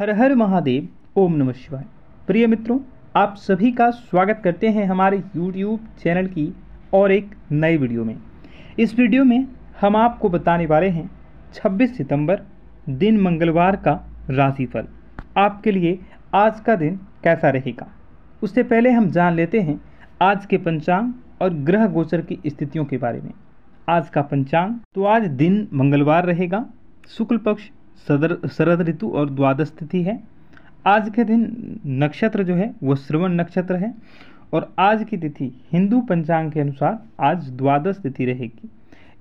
हर हर महादेव ओम नमः शिवाय प्रिय मित्रों आप सभी का स्वागत करते हैं हमारे YouTube चैनल की और एक नई वीडियो में इस वीडियो में हम आपको बताने वाले हैं 26 सितंबर दिन मंगलवार का राशिफल आपके लिए आज का दिन कैसा रहेगा उससे पहले हम जान लेते हैं आज के पंचांग और ग्रह गोचर की स्थितियों के बारे में आज का पंचांग तो आज दिन मंगलवार रहेगा शुक्ल पक्ष सदर शरद ऋतु और द्वादश तिथि है आज के दिन नक्षत्र जो है वो श्रवण नक्षत्र है और आज की तिथि हिंदू पंचांग के अनुसार आज द्वादश तिथि रहेगी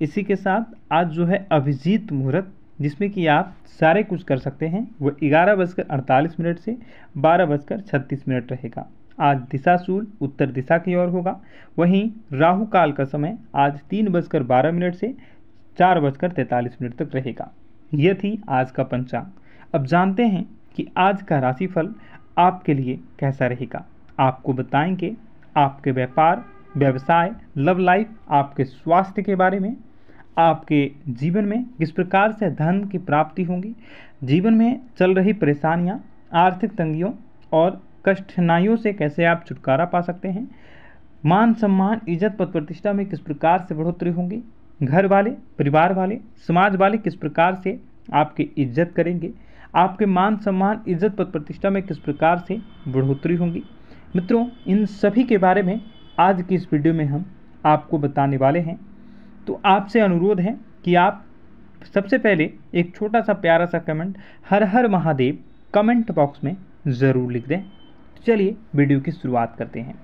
इसी के साथ आज जो है अभिजीत मुहूर्त जिसमें कि आप सारे कुछ कर सकते हैं वह ग्यारह बजकर अड़तालीस मिनट से बारह बजकर छत्तीस मिनट रहेगा आज दिशा सूर्य उत्तर दिशा की ओर होगा वहीं राहु काल का समय आज तीन बजकर बारह मिनट से चार बजकर तैंतालीस मिनट तक रहेगा यह थी आज का पंचांग अब जानते हैं कि आज का राशिफल आपके लिए कैसा रहेगा आपको बताएंगे आपके व्यापार व्यवसाय लव लाइफ आपके स्वास्थ्य के बारे में आपके जीवन में किस प्रकार से धन की प्राप्ति होगी जीवन में चल रही परेशानियाँ आर्थिक तंगियों और कठिनाइयों से कैसे आप छुटकारा पा सकते हैं मान सम्मान इज्जत पद प्रतिष्ठा में किस प्रकार से बढ़ोतरी होगी घर वाले परिवार वाले समाज वाले किस प्रकार से आपकी इज्जत करेंगे आपके मान सम्मान इज्जत पद प्रतिष्ठा में किस प्रकार से बढ़ोतरी होंगी मित्रों इन सभी के बारे में आज की इस वीडियो में हम आपको बताने वाले हैं तो आपसे अनुरोध है कि आप सबसे पहले एक छोटा सा प्यारा सा कमेंट हर हर महादेव कमेंट बॉक्स में ज़रूर लिख दें तो चलिए वीडियो की शुरुआत करते हैं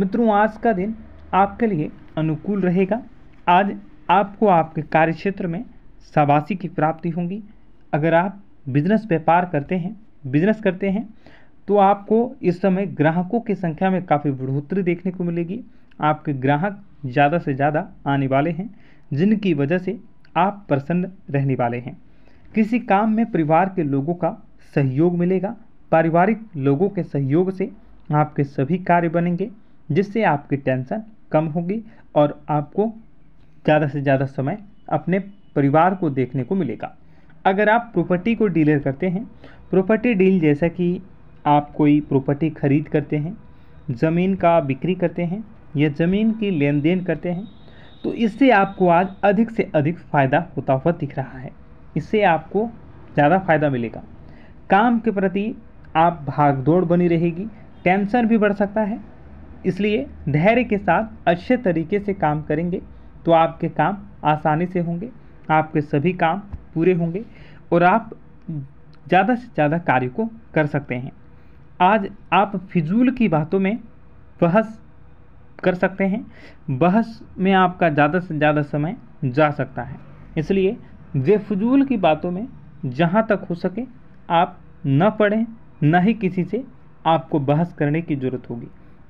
मित्रों आज का दिन आपके लिए अनुकूल रहेगा आज आपको आपके कार्य क्षेत्र में शाबाशी की प्राप्ति होगी अगर आप बिजनेस व्यापार करते हैं बिजनेस करते हैं तो आपको इस समय ग्राहकों की संख्या में काफ़ी बढ़ोतरी देखने को मिलेगी आपके ग्राहक ज़्यादा से ज़्यादा आने वाले हैं जिनकी वजह से आप प्रसन्न रहने वाले हैं किसी काम में परिवार के लोगों का सहयोग मिलेगा पारिवारिक लोगों के सहयोग से आपके सभी कार्य बनेंगे जिससे आपकी टेंशन कम होगी और आपको ज़्यादा से ज़्यादा समय अपने परिवार को देखने को मिलेगा अगर आप प्रॉपर्टी को डीलर करते हैं प्रॉपर्टी डील जैसा कि आप कोई प्रॉपर्टी खरीद करते हैं ज़मीन का बिक्री करते हैं या ज़मीन की लेन देन करते हैं तो इससे आपको आज अधिक से अधिक फ़ायदा होता हुआ दिख रहा है इससे आपको ज़्यादा फ़ायदा मिलेगा काम के प्रति आप भागदौड़ बनी रहेगी टेंशन भी बढ़ सकता है इसलिए धैर्य के साथ अच्छे तरीके से काम करेंगे तो आपके काम आसानी से होंगे आपके सभी काम पूरे होंगे और आप ज़्यादा से ज़्यादा कार्य को कर सकते हैं आज आप फिजूल की बातों में बहस कर सकते हैं बहस में आपका ज़्यादा से ज़्यादा समय जा सकता है इसलिए बेफजूल की बातों में जहाँ तक हो सके आप न पढ़ें न ही किसी से आपको बहस करने की ज़रूरत होगी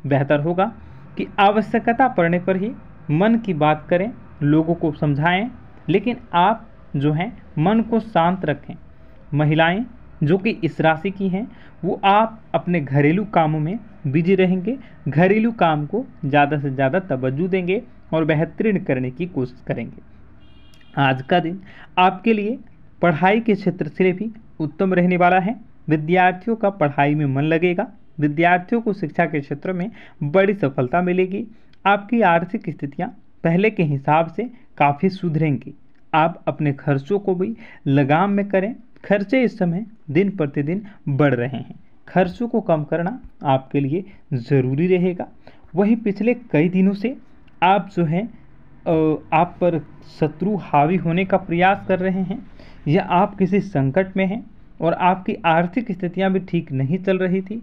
बेहतर होगा कि आवश्यकता पड़ने पर ही मन की बात करें लोगों को समझाएं लेकिन आप जो हैं मन को शांत रखें महिलाएं जो कि इस राशि की हैं वो आप अपने घरेलू कामों में बिजी रहेंगे घरेलू काम को ज़्यादा से ज़्यादा तवज्जो देंगे और बेहतरीन करने की कोशिश करेंगे आज का दिन आपके लिए पढ़ाई के क्षेत्र से भी उत्तम रहने वाला है विद्यार्थियों का पढ़ाई में मन लगेगा विद्यार्थियों को शिक्षा के क्षेत्र में बड़ी सफलता मिलेगी आपकी आर्थिक स्थितियाँ पहले के हिसाब से काफ़ी सुधरेंगी आप अपने खर्चों को भी लगाम में करें खर्चे इस समय दिन प्रतिदिन बढ़ रहे हैं खर्चों को कम करना आपके लिए ज़रूरी रहेगा वहीं पिछले कई दिनों से आप जो है आप पर शत्रु हावी होने का प्रयास कर रहे हैं या आप किसी संकट में हैं और आपकी आर्थिक स्थितियां भी ठीक नहीं चल रही थी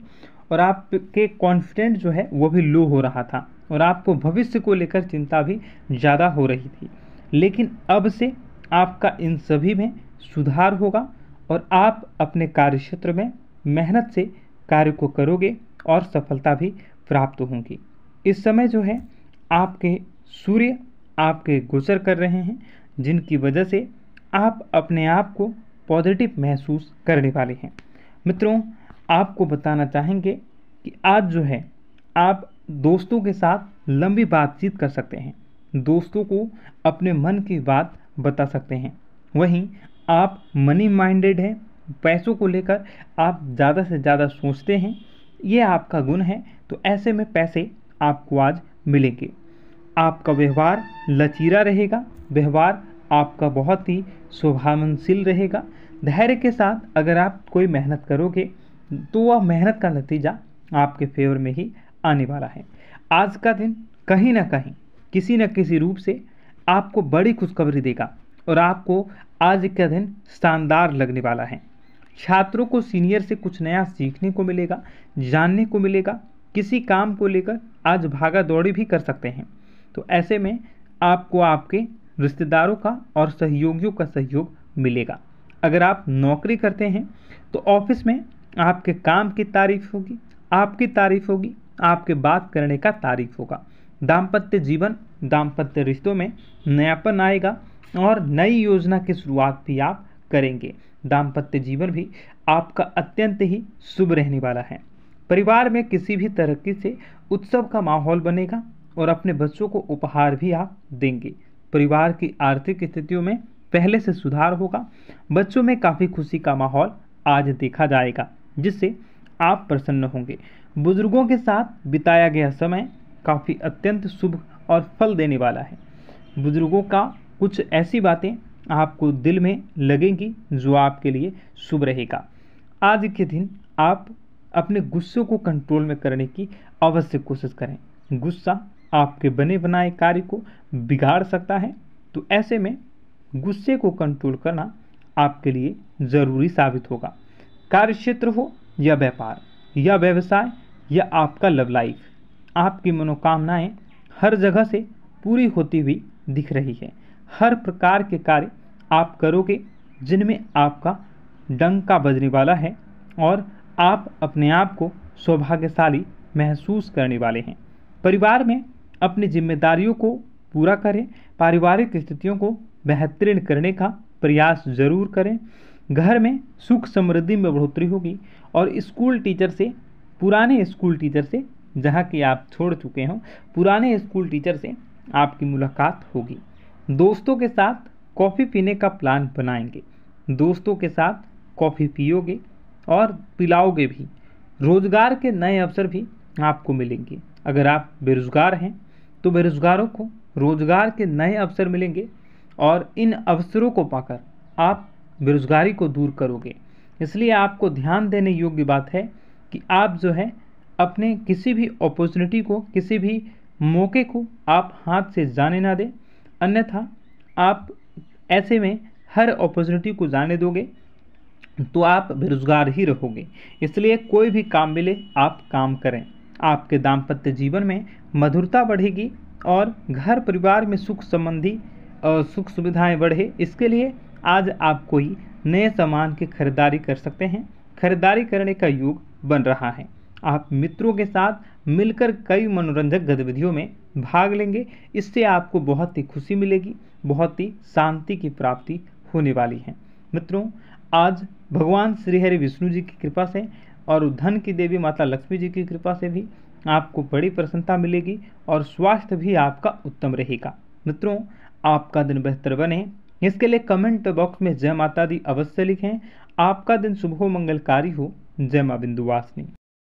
और आपके कॉन्फिडेंट जो है वो भी लो हो रहा था और आपको भविष्य को लेकर चिंता भी ज़्यादा हो रही थी लेकिन अब से आपका इन सभी में सुधार होगा और आप अपने कार्य क्षेत्र में मेहनत से कार्य को करोगे और सफलता भी प्राप्त होंगी इस समय जो है आपके सूर्य आपके गोचर कर रहे हैं जिनकी वजह से आप अपने आप को पॉजिटिव महसूस करने वाले हैं मित्रों आपको बताना चाहेंगे कि आज जो है आप दोस्तों के साथ लंबी बातचीत कर सकते हैं दोस्तों को अपने मन की बात बता सकते हैं वहीं आप मनी माइंडेड हैं पैसों को लेकर आप ज़्यादा से ज़्यादा सोचते हैं ये आपका गुण है तो ऐसे में पैसे आपको आज मिलेंगे आपका व्यवहार लचीरा रहेगा व्यवहार आपका बहुत ही स्वभावनशील रहेगा धैर्य के साथ अगर आप कोई मेहनत करोगे तो वह मेहनत का नतीजा आपके फेवर में ही आने वाला है आज का दिन कहीं ना कहीं किसी न किसी रूप से आपको बड़ी खुशखबरी देगा और आपको आज का दिन शानदार लगने वाला है छात्रों को सीनियर से कुछ नया सीखने को मिलेगा जानने को मिलेगा किसी काम को लेकर आज भागा दौड़ी भी कर सकते हैं तो ऐसे में आपको आपके रिश्तेदारों का और सहयोगियों का सहयोग मिलेगा अगर आप नौकरी करते हैं तो ऑफिस में आपके काम की तारीफ होगी आपकी तारीफ होगी आपके बात करने का तारीफ होगा दाम्पत्य जीवन दाम्पत्य रिश्तों में नयापन आएगा और नई योजना की शुरुआत भी आप करेंगे दाम्पत्य जीवन भी आपका अत्यंत ही शुभ रहने वाला है परिवार में किसी भी तरक्की से उत्सव का माहौल बनेगा और अपने बच्चों को उपहार भी आप देंगे परिवार की आर्थिक स्थितियों में पहले से सुधार होगा बच्चों में काफ़ी खुशी का माहौल आज देखा जाएगा जिससे आप प्रसन्न होंगे बुजुर्गों के साथ बिताया गया समय काफ़ी अत्यंत शुभ और फल देने वाला है बुजुर्गों का कुछ ऐसी बातें आपको दिल में लगेंगी जो आपके लिए शुभ रहेगा आज के दिन आप अपने गुस्से को कंट्रोल में करने की अवश्य कोशिश करें गुस्सा आपके बने बनाए कार्य को बिगाड़ सकता है तो ऐसे में गुस्से को कंट्रोल करना आपके लिए ज़रूरी साबित होगा कार्य क्षेत्र हो या व्यापार या व्यवसाय या आपका लव लाइफ आपकी मनोकामनाएं हर जगह से पूरी होती हुई दिख रही है हर प्रकार के कार्य आप करोगे जिनमें आपका डंका बजने वाला है और आप अपने आप को सौभाग्यशाली महसूस करने वाले हैं परिवार में अपनी जिम्मेदारियों को पूरा करें पारिवारिक स्थितियों को बेहतरीन करने का प्रयास जरूर करें घर में सुख समृद्धि में बढ़ोतरी होगी और स्कूल टीचर से पुराने स्कूल टीचर से जहाँ की आप छोड़ चुके हों पुराने स्कूल टीचर से आपकी मुलाकात होगी दोस्तों के साथ कॉफ़ी पीने का प्लान बनाएंगे दोस्तों के साथ कॉफ़ी पियोगे और पिलाओगे भी रोज़गार के नए अवसर भी आपको मिलेंगे अगर आप बेरोज़गार हैं तो बेरोज़गारों को रोज़गार के नए अवसर मिलेंगे और इन अवसरों को पाकर आप बेरोज़गारी को दूर करोगे इसलिए आपको ध्यान देने योग्य बात है कि आप जो है अपने किसी भी अपॉर्चुनिटी को किसी भी मौके को आप हाथ से जाने ना दें अन्यथा आप ऐसे में हर अपॉर्चुनिटी को जाने दोगे तो आप बेरोजगार ही रहोगे इसलिए कोई भी काम मिले आप काम करें आपके दाम्पत्य जीवन में मधुरता बढ़ेगी और घर परिवार में सुख संबंधी सुख सुविधाएं बढ़े इसके लिए आज आप कोई नए सामान की खरीदारी कर सकते हैं खरीदारी करने का योग बन रहा है आप मित्रों के साथ मिलकर कई मनोरंजक गतिविधियों में भाग लेंगे इससे आपको बहुत ही खुशी मिलेगी बहुत ही शांति की प्राप्ति होने वाली है मित्रों आज भगवान श्री हरि विष्णु जी की कृपा से और धन की देवी माता लक्ष्मी जी की कृपा से भी आपको बड़ी प्रसन्नता मिलेगी और स्वास्थ्य भी आपका उत्तम रहेगा मित्रों आपका दिन बेहतर बने इसके लिए कमेंट बॉक्स में जय माता दी अवश्य लिखें आपका दिन शुभ हो मंगलकारी हो जय माँ बिंदुवासिनी